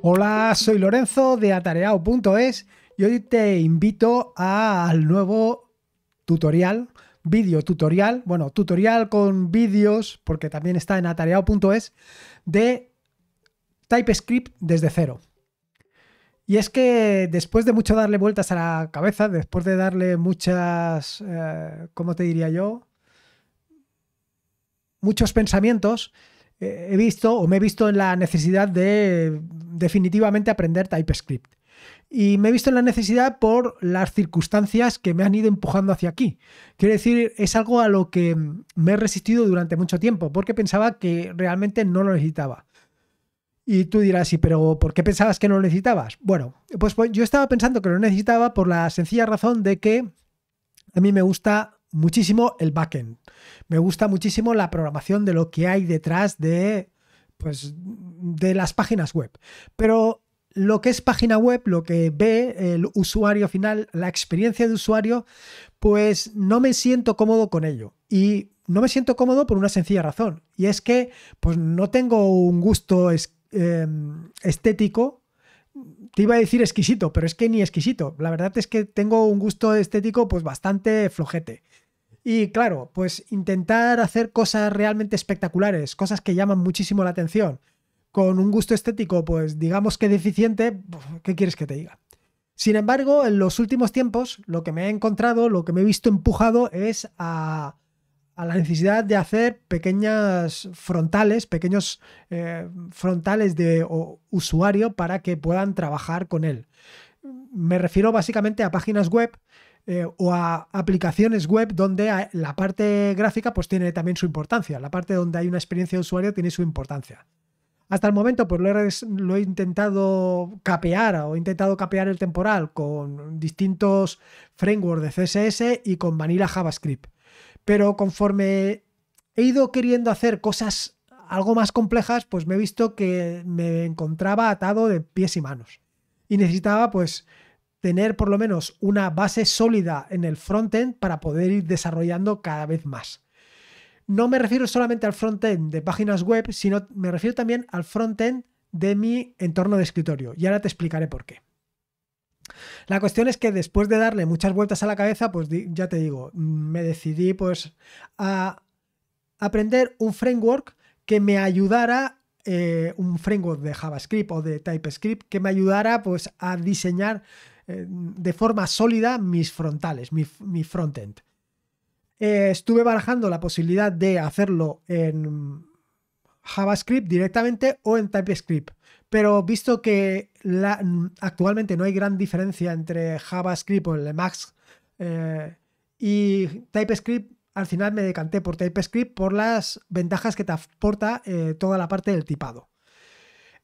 Hola, soy Lorenzo de atareado.es y hoy te invito al nuevo tutorial, vídeo tutorial, bueno, tutorial con vídeos, porque también está en atareado.es, de TypeScript desde cero. Y es que después de mucho darle vueltas a la cabeza, después de darle muchas, eh, ¿cómo te diría yo? Muchos pensamientos, eh, he visto o me he visto en la necesidad de definitivamente aprender TypeScript. Y me he visto en la necesidad por las circunstancias que me han ido empujando hacia aquí. Quiero decir, es algo a lo que me he resistido durante mucho tiempo porque pensaba que realmente no lo necesitaba. Y tú dirás, sí, pero ¿por qué pensabas que no lo necesitabas? Bueno, pues, pues yo estaba pensando que lo necesitaba por la sencilla razón de que a mí me gusta muchísimo el backend. Me gusta muchísimo la programación de lo que hay detrás de, pues, de las páginas web. Pero lo que es página web, lo que ve el usuario final, la experiencia de usuario, pues no me siento cómodo con ello. Y no me siento cómodo por una sencilla razón. Y es que pues no tengo un gusto em, estético. Te iba a decir exquisito, pero es que ni exquisito. La verdad es que tengo un gusto estético pues bastante flojete. Y claro, pues intentar hacer cosas realmente espectaculares, cosas que llaman muchísimo la atención, con un gusto estético, pues digamos que deficiente, ¿qué quieres que te diga? Sin embargo, en los últimos tiempos, lo que me he encontrado, lo que me he visto empujado es a, la necesidad de hacer pequeñas frontales, pequeños eh, frontales de usuario para que puedan trabajar con él. Me refiero básicamente a páginas web eh, o a aplicaciones web donde la parte gráfica pues tiene también su importancia, la parte donde hay una experiencia de usuario tiene su importancia. Hasta el momento pues lo he, lo he intentado capear o he intentado capear el temporal con distintos frameworks de CSS y con Vanilla JavaScript. Pero conforme he ido queriendo hacer cosas algo más complejas, pues me he visto que me encontraba atado de pies y manos. Y necesitaba pues tener por lo menos una base sólida en el frontend para poder ir desarrollando cada vez más. No me refiero solamente al frontend de páginas web, sino me refiero también al frontend de mi entorno de escritorio. Y ahora te explicaré por qué. La cuestión es que después de darle muchas vueltas a la cabeza, pues ya te digo, me decidí pues a aprender un framework que me ayudara eh, un framework de JavaScript o de TypeScript que me ayudara pues a diseñar eh, de forma sólida mis frontales, mi, mi frontend. Eh, estuve barajando la posibilidad de hacerlo en JavaScript directamente o en TypeScript, pero visto que actualmente no hay gran diferencia entre JavaScript o el Max eh, y TypeScript, al final me decanté por TypeScript por las ventajas que te aporta toda la parte del tipado.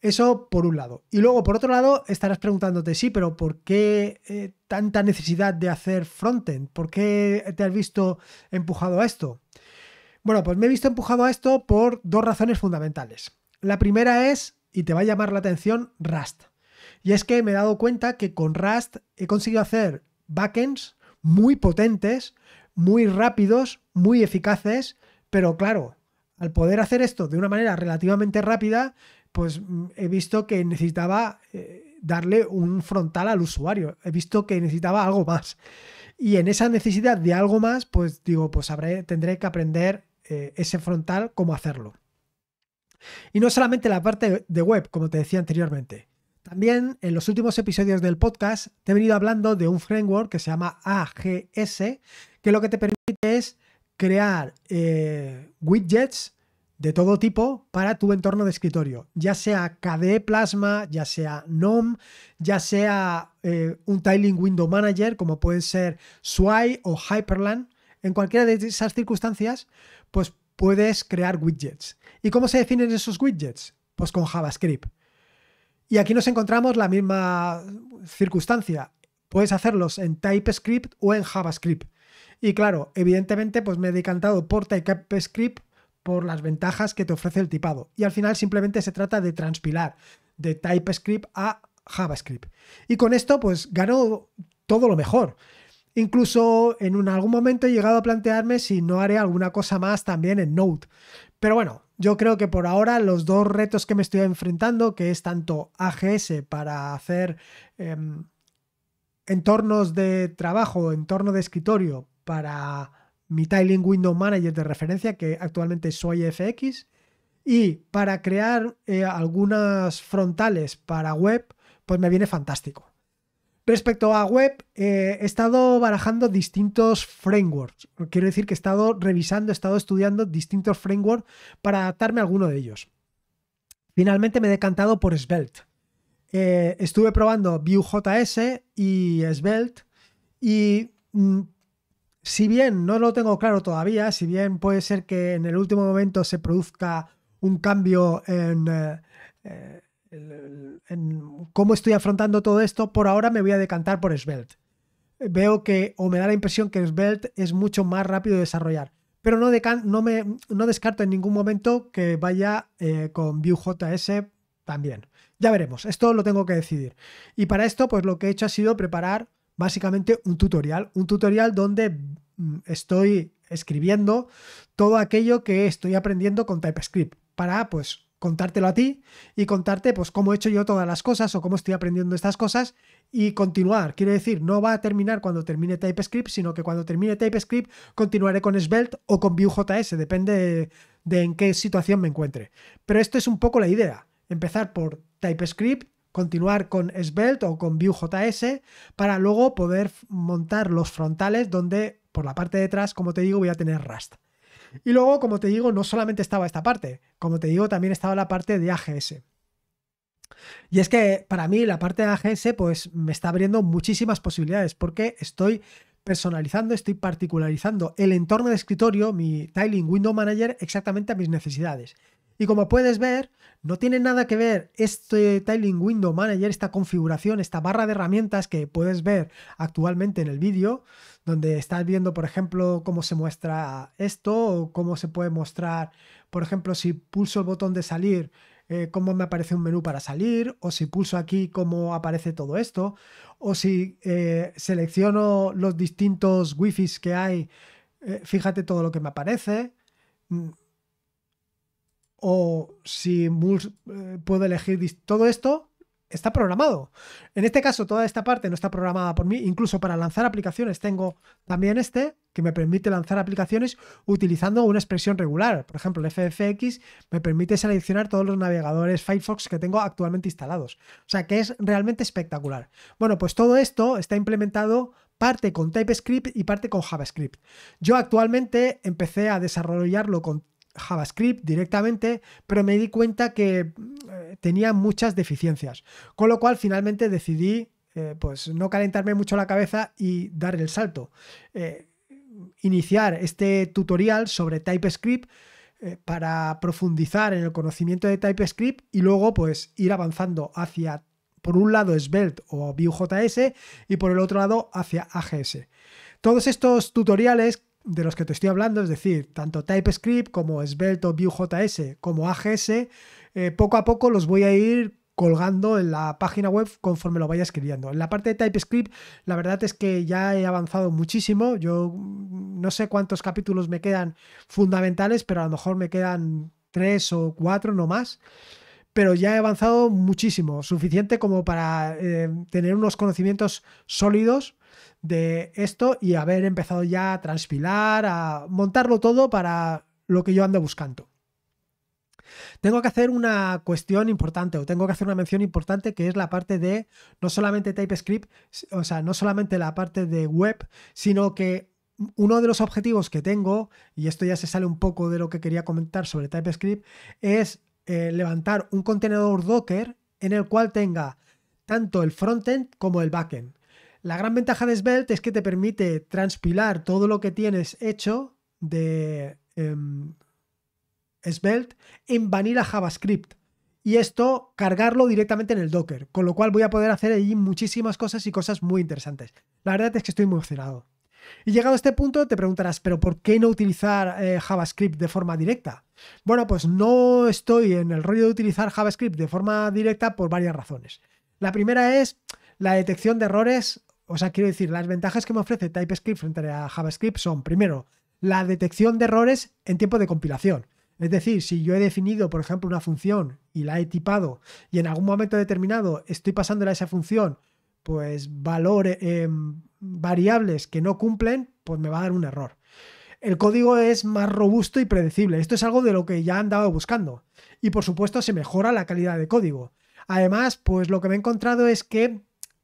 Eso por un lado. Y luego, por otro lado, estarás preguntándote, sí, pero ¿por qué eh, tanta necesidad de hacer frontend? ¿Por qué te has visto empujado a esto? Bueno, pues me he visto empujado a esto por dos razones fundamentales. La primera es, y te va a llamar la atención, Rust. Y es que me he dado cuenta que con Rust he conseguido hacer backends muy potentes, muy rápidos, muy eficaces, pero claro, al poder hacer esto de una manera relativamente rápida, pues mm, he visto que necesitaba eh, darle un frontal al usuario, he visto que necesitaba algo más. Y en esa necesidad de algo más, pues digo, pues tendré que aprender eh, ese frontal, cómo hacerlo. Y no solamente la parte de web, como te decía anteriormente. También en los últimos episodios del podcast te he venido hablando de un framework que se llama AGS, que lo que te permite es crear eh, widgets de todo tipo para tu entorno de escritorio, ya sea KDE Plasma, ya sea GNOME, ya sea eh, un Tiling Window Manager, como puede ser Sway o Hyperland. En cualquiera de esas circunstancias, pues puedes crear widgets. ¿Y cómo se definen esos widgets? Pues con JavaScript. Y aquí nos encontramos la misma circunstancia. Puedes hacerlos en TypeScript o en JavaScript. Y claro, evidentemente, pues me he decantado por TypeScript por las ventajas que te ofrece el tipado. Y al final simplemente se trata de transpilar de TypeScript a JavaScript. Y con esto pues ganó todo lo mejor. Incluso en un, algún momento he llegado a plantearme si no haré alguna cosa más también en Node. Pero bueno, yo creo que por ahora los dos retos que me estoy enfrentando, que es tanto AGS para hacer em, entornos de trabajo, entorno de escritorio para mi Tiling Window Manager de referencia, que actualmente soy FX, y para crear eh, algunas frontales para web, pues me viene fantástico. Respecto a web, eh, he estado barajando distintos frameworks. Quiero decir que he estado revisando, he estado estudiando distintos frameworks para adaptarme a alguno de ellos. Finalmente me he decantado por Svelte. Eh, estuve probando Vue.js y Svelte y mm, si bien no lo tengo claro todavía, si bien puede ser que en el último momento se produzca un cambio eh, eh, en, cómo estoy afrontando todo esto, por ahora me voy a decantar por Svelte. Veo que, o me da la impresión que Svelte es mucho más rápido de desarrollar. Pero no, descarto en ningún momento que vaya eh, con Vue.js también. Ya veremos, esto lo tengo que decidir. Y para esto, pues lo que he hecho ha sido preparar básicamente un tutorial, un tutorial donde mm, estoy escribiendo todo aquello que estoy aprendiendo con TypeScript para pues contártelo a ti y contarte pues cómo he hecho yo todas las cosas o cómo estoy aprendiendo estas cosas y continuar. Quiero decir, no va a terminar cuando termine TypeScript, sino que cuando termine TypeScript continuaré con Svelte o con Vue.js, depende de, de en qué situación me encuentre. Pero esto es un poco la idea, empezar por TypeScript continuar con Svelte o con Vue.js para luego poder montar los frontales donde por la parte de atrás, como te digo, voy a tener Rust. Y luego, como te digo, no solamente estaba esta parte, como te digo, también estaba la parte de AGS. Y es que para mí la parte de AGS pues me está abriendo muchísimas posibilidades porque estoy personalizando, estoy particularizando el entorno de escritorio, mi Tiling Window Manager, exactamente a mis necesidades. Y como puedes ver, no tiene nada que ver este Tiling Window Manager, esta configuración, esta barra de herramientas que puedes ver actualmente en el vídeo, donde estás viendo, por ejemplo, cómo se muestra esto o cómo se puede mostrar, por ejemplo, si pulso el botón de salir, eh, cómo me aparece un menú para salir, o si pulso aquí, cómo aparece todo esto, o si eh, selecciono los distintos wifis que hay, eh, fíjate todo lo que me aparece. Mm, o si eh, puedo elegir todo esto, está programado. En este caso, toda esta parte no está programada por mí. Incluso para lanzar aplicaciones tengo también este que me permite lanzar aplicaciones utilizando una expresión regular. Por ejemplo, el FFX me permite seleccionar todos los navegadores Firefox que tengo actualmente instalados. O sea que es realmente espectacular. Bueno, pues todo esto está implementado parte con TypeScript y parte con JavaScript. Yo actualmente empecé a desarrollarlo con JavaScript directamente, pero me di cuenta que eh, tenía muchas deficiencias, con lo cual finalmente decidí eh, pues no calentarme mucho la cabeza y dar el salto. Eh, iniciar este tutorial sobre TypeScript para profundizar en el conocimiento de TypeScript y luego pues ir avanzando hacia por un lado Svelte o Vue.js y por el otro lado hacia AGS. Todos estos tutoriales de los que te estoy hablando, es decir, tanto TypeScript como Svelte o Vue.js como AGS, eh, poco a poco los voy a ir colgando en la página web conforme lo vaya escribiendo. En la parte de TypeScript, la verdad es que ya he avanzado muchísimo. Yo mm, no sé cuántos capítulos me quedan fundamentales, pero a lo mejor me quedan tres o cuatro, no más. Pero ya he avanzado muchísimo, suficiente como para eh, tener unos conocimientos sólidos de esto y haber empezado ya a transpilar, a montarlo todo para lo que yo ando buscando. Tengo que hacer una cuestión importante o tengo que hacer una mención importante que es la parte de no solamente TypeScript, o sea, no solamente la parte de web, sino que uno de los objetivos que tengo, y esto ya se sale un poco de lo que quería comentar sobre TypeScript, es eh, levantar un contenedor Docker en el cual tenga tanto el frontend como el backend. La gran ventaja de Svelte es que te permite transpilar todo lo que tienes hecho de em, Svelte en vanilla JavaScript. Y esto cargarlo directamente en el Docker, con lo cual voy a poder hacer allí muchísimas cosas y cosas muy interesantes. La verdad es que estoy emocionado. Y llegado a este punto te preguntarás, ¿pero por qué no utilizar eh, JavaScript de forma directa? Bueno, pues no estoy en el rollo de utilizar JavaScript de forma directa por varias razones. La primera es la detección de errores o sea, quiero decir, las ventajas que me ofrece TypeScript frente a JavaScript son, primero, la detección de errores en tiempo de compilación. Es decir, si yo he definido, por ejemplo, una función y la he tipado y en algún momento determinado estoy pasándole a esa función, pues valores, em, variables que no cumplen, pues me va a dar un error. El código es más robusto y predecible. Esto es algo de lo que ya andado buscando. Y por supuesto se mejora la calidad de código. Además, pues lo que me he encontrado es que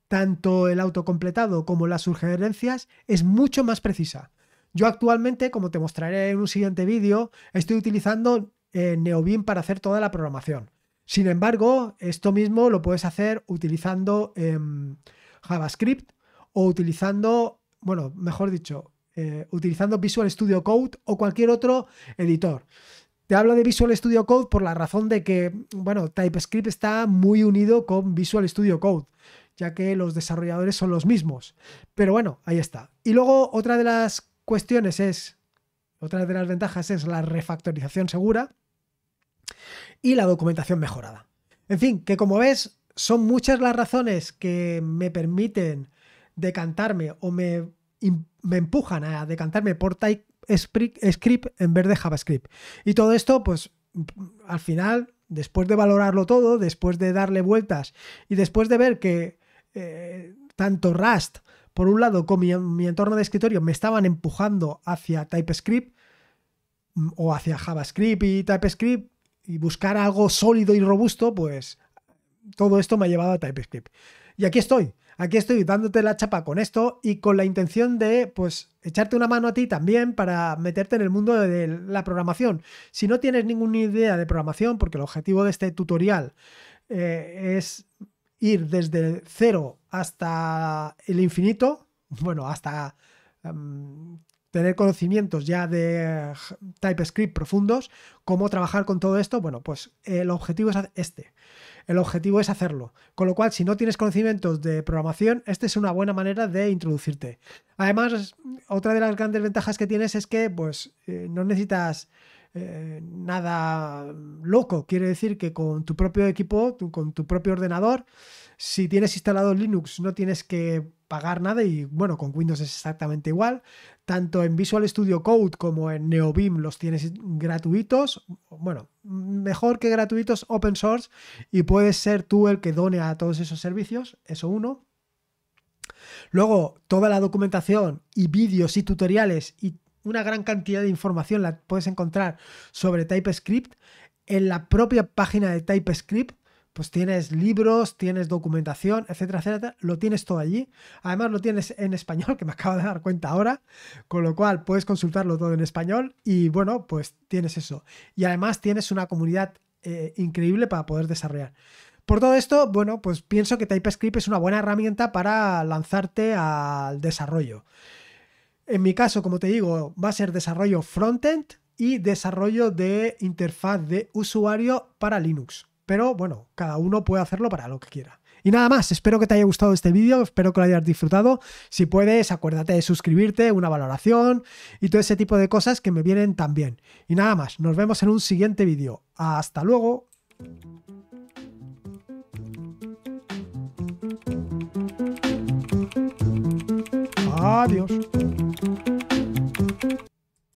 tanto el autocompletado como las sugerencias es mucho más precisa. Yo actualmente, como te mostraré en un siguiente vídeo, estoy utilizando eh, NeoBeam para hacer toda la programación. Sin embargo, esto mismo lo puedes hacer utilizando em, JavaScript o utilizando, bueno, mejor dicho, eh, utilizando Visual Studio Code o cualquier otro editor. Te hablo de Visual Studio Code por la razón de que, bueno, TypeScript está muy unido con Visual Studio Code ya que los desarrolladores son los mismos. Pero bueno, ahí está. Y luego otra de las cuestiones es, otra de las ventajas es la refactorización segura y la documentación mejorada. En fin, que como ves, son muchas las razones que me permiten decantarme o me, empujan a decantarme por TypeScript en vez de JavaScript. Y todo esto, pues al final, después de valorarlo todo, después de darle vueltas y después de ver que eh, tanto Rust, por un lado, con mi, entorno de escritorio, me estaban empujando hacia TypeScript mm, o hacia JavaScript y TypeScript y buscar algo sólido y robusto, pues todo esto me ha llevado a TypeScript. Y aquí estoy, aquí estoy dándote la chapa con esto y con la intención de, pues, echarte una mano a ti también para meterte en el mundo de la programación. Si no tienes ninguna idea de programación, porque el objetivo de este tutorial eh, es ir desde cero hasta el infinito, bueno, hasta em, tener conocimientos ya de TypeScript profundos, cómo trabajar con todo esto, bueno, pues el objetivo es este. El objetivo es hacerlo. Con lo cual, si no tienes conocimientos de programación, esta es una buena manera de introducirte. Además, otra de las grandes ventajas que tienes es que pues, eh, no necesitas eh, nada loco. Quiere decir que con tu propio equipo, con tu propio ordenador, si tienes instalado Linux no tienes que pagar nada y bueno, con Windows es exactamente igual. Tanto en Visual Studio Code como en NeoBeam los tienes gratuitos. Bueno, mejor que gratuitos, open source y puedes ser tú el que done a todos esos servicios, eso uno. Luego, toda la documentación y vídeos y tutoriales y una gran cantidad de información la puedes encontrar sobre TypeScript. En la propia página de TypeScript, pues tienes libros, tienes documentación, etcétera, etcétera. Lo tienes todo allí. Además, lo tienes en español, que me acabo de dar cuenta ahora. Con lo cual, puedes consultarlo todo en español. Y bueno, pues tienes eso. Y además, tienes una comunidad eh, increíble para poder desarrollar. Por todo esto, bueno, pues pienso que TypeScript es una buena herramienta para lanzarte al desarrollo. En mi caso, como te digo, va a ser desarrollo frontend y desarrollo de interfaz de usuario para Linux. Pero bueno, cada uno puede hacerlo para lo que quiera. Y nada más, espero que te haya gustado este vídeo, espero que lo hayas disfrutado. Si puedes, acuérdate de suscribirte, una valoración y todo ese tipo de cosas que me vienen también. Y nada más, nos vemos en un siguiente vídeo. Hasta luego. Adiós.